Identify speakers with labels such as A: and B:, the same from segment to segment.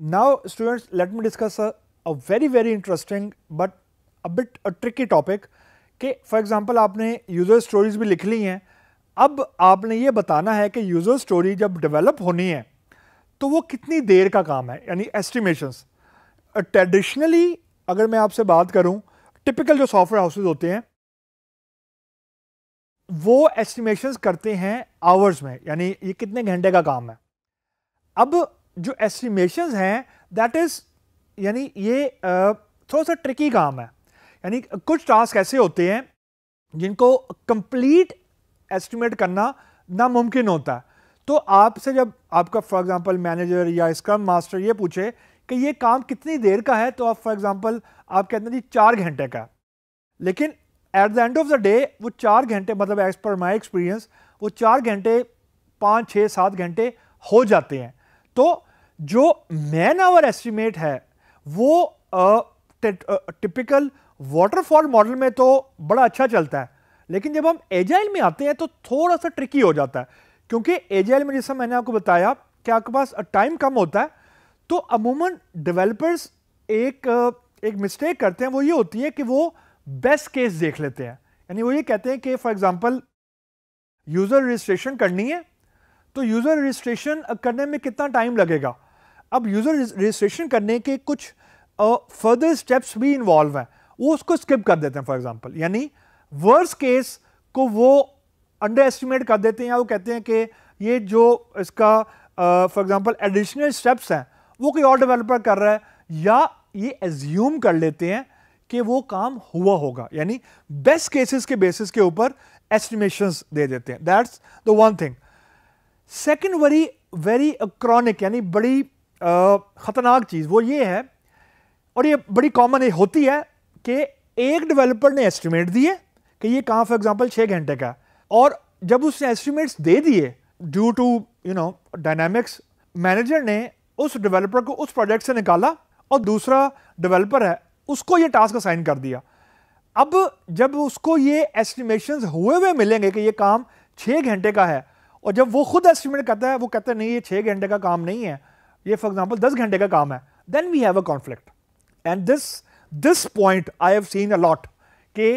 A: Now students let me discuss a, a very very interesting but a bit a tricky topic कि for example आपने user stories भी लिख ली हैं अब आपने ये बताना है कि user story जब develop होनी है तो वो कितनी देर का काम है यानी estimations uh, traditionally अगर मैं आपसे बात करूं typical जो software houses होते हैं वो एस्टिमेशंस करते हैं आवर्स में यानी ये कितने घंटे का काम है अब जो एस्टिमेशंस हैं दैट इज़ यानी ये थोड़ा सा ट्रिकी काम है यानी कुछ टास्क ऐसे होते हैं जिनको कंप्लीट एस्टिमेट करना नामुमकिन होता है तो आपसे जब आपका फॉर एग्जांपल मैनेजर या स्क्रम मास्टर ये पूछे कि ये काम कितनी देर का है तो आप फॉर एग्जांपल आप कहते हैं जी चार घंटे का लेकिन at the end of the day वो चार घंटे मतलब एज पर माई एक्सपीरियंस वो चार घंटे पाँच छः सात घंटे हो जाते हैं तो जो मैन आवर एस्टिमेट है वो टिपिकल वाटरफॉल मॉडल में तो बड़ा अच्छा चलता है लेकिन जब हम एजाइल में आते हैं तो थोड़ा सा ट्रिकी हो जाता है क्योंकि एजाइल में जैसा मैंने आपको बताया कि आपके पास टाइम कम होता है तो अमूमन डेवलपर्स एक एक मिस्टेक करते हैं वो ये होती है कि वो बेस्ट केस देख लेते हैं यानी वो ये कहते हैं कि फॉर एग्जांपल यूज़र रजिस्ट्रेशन करनी है तो यूज़र रजिस्ट्रेशन करने में कितना टाइम लगेगा अब यूज़र रजिस्ट्रेशन करने के कुछ फर्दर uh, स्टेप्स भी इन्वॉल्व हैं वो उसको स्किप कर देते हैं फॉर एग्जांपल यानी वर्स केस को वो अंडर एस्टिमेट कर देते हैं या वो कहते हैं कि ये जो इसका फॉर एग्जांपल एडिशनल स्टेप्स हैं वो कोई और डेवलपर कर रहा है या ये एज्यूम कर लेते हैं कि वो काम हुआ होगा यानी बेस्ट केसेस के बेसिस के ऊपर एस्टिमेशंस दे देते हैं that's the one thing second very very chronic यानी बड़ी ख़तरनाक चीज़ वो ये है और ये बड़ी कॉमन होती है कि एक डेवलपर ने एस्टिमेट दिए कि ये कहाँ फॉर एग्जांपल छः घंटे का और जब उसने एस्टिमेट्स दे दिए due to you know dynamics manager ने उस डेवलपर को उस प्रोजेक्ट से निकाला और दूसरा डेवलपर है उसको ये टास्क असाइन कर दिया अब जब उसको ये एस्टिमेशन हुए हुए मिलेंगे कि ये काम छः घंटे का है और जब वो खुद एस्टिमेट करता है वो कहता है नहीं ये छः घंटे का काम नहीं है ये फॉर एग्जाम्पल दस घंटे का काम है then we have a conflict and this this point I have seen a lot के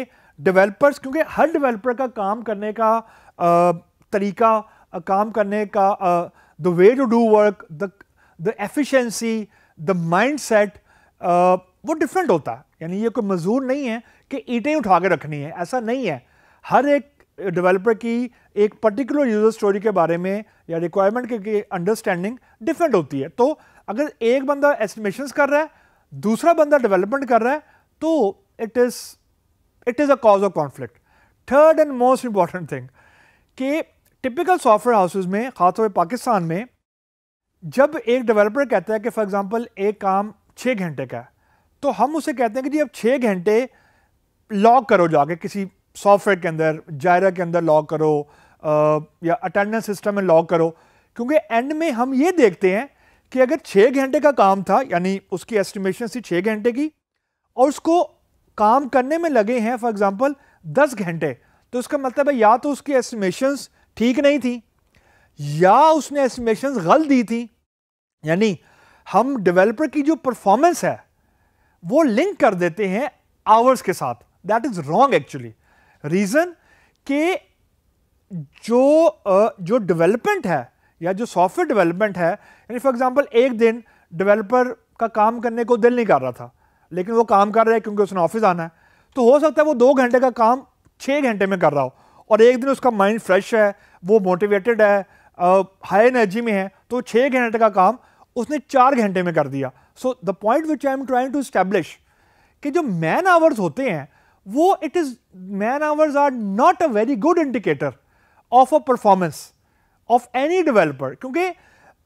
A: डेवलपर्स क्योंकि हर डेवलपर का काम करने का तरीका काम करने का the way to do work the the efficiency the set वो डिफरेंट होता है यानी ये कोई मजदूर नहीं है कि ईटें उठा के रखनी है ऐसा नहीं है हर एक डेवलपर की एक पर्टिकुलर यूज़र स्टोरी के बारे में या रिक्वायरमेंट के अंडरस्टैंडिंग डिफरेंट होती है तो अगर एक बंदा एस्टिमेशन कर रहा है दूसरा बंदा डेवलपमेंट कर रहा है तो it is it is a cause of conflict third and most important thing कि टिपिकल सॉफ्टवेयर हाउसेज में खासतौर पर पाकिस्तान में जब एक डेवलपर कहता है कि फॉर एग्ज़ाम्पल एक काम छः घंटे का है तो हम उसे कहते हैं कि जी अब छः घंटे लॉक करो जाके किसी सॉफ्टवेयर के अंदर जायरा के अंदर लॉक करो आ, या अटेंडेंस सिस्टम में लॉक करो क्योंकि एंड में हम ये देखते हैं कि अगर छः घंटे का काम था यानी उसकी एस्टिमेशन थी छः घंटे की और उसको काम करने में लगे हैं फॉर एग्ज़ाम्पल दस घंटे तो उसका मतलब है या तो उसकी एस्टिमेशंस ठीक नहीं थी या उसने एस्टिमेशंस गलत दी थी यानी हम डेवलपर की जो परफॉर्मेंस है वो लिंक कर देते हैं आवर्स के साथ that is wrong actually reason के जो जो डेवलपमेंट है या जो सॉफ्टवेयर डेवलपमेंट है यानी फॉर एग्जांपल एक दिन डेवलपर का काम करने को दिल नहीं कर रहा था लेकिन वो काम कर रहा है क्योंकि उसने ऑफिस आना है तो हो सकता है वो दो घंटे का काम छः घंटे में कर रहा हो और एक दिन उसका माइंड फ्रेश है वो मोटिवेटेड है हाई एनर्जी में है तो छः घंटे का काम उसने चार घंटे में कर दिया so the point which I am trying to establish कि जो मैन आवर्स होते हैं वो it is man hours are not a very good indicator of a performance of any developer क्योंकि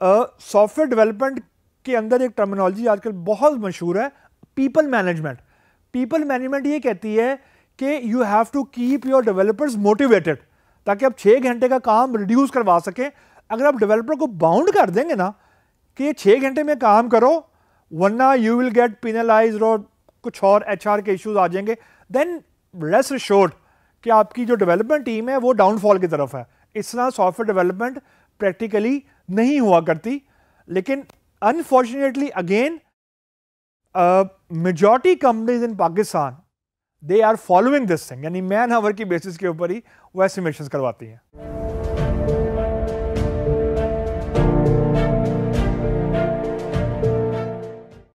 A: सॉफ्टवेयर uh, डेवलपमेंट के अंदर एक टर्मिनोलॉजी आजकल बहुत मशहूर है पीपल मैनेजमेंट पीपल मैनेजमेंट ये कहती है कि you have to keep your developers motivated ताकि आप छः घंटे का काम रिड्यूस करवा सकें अगर आप डेवलपर को बाउंड कर देंगे ना कि ये छः घंटे में काम करो वरना यू विल गेट पिनलाइज और कुछ और एच के इश्यूज आ जाएंगे देन लेस श्योर कि आपकी जो डेवलपमेंट टीम है वो डाउनफॉल की तरफ है इस तरह सॉफ्टवेयर डेवलपमेंट प्रैक्टिकली नहीं हुआ करती लेकिन unfortunately again majority companies in Pakistan they are following this thing यानी मैन आवर की बेसिस के ऊपर ही वो एस्टिमेशन करवाती हैं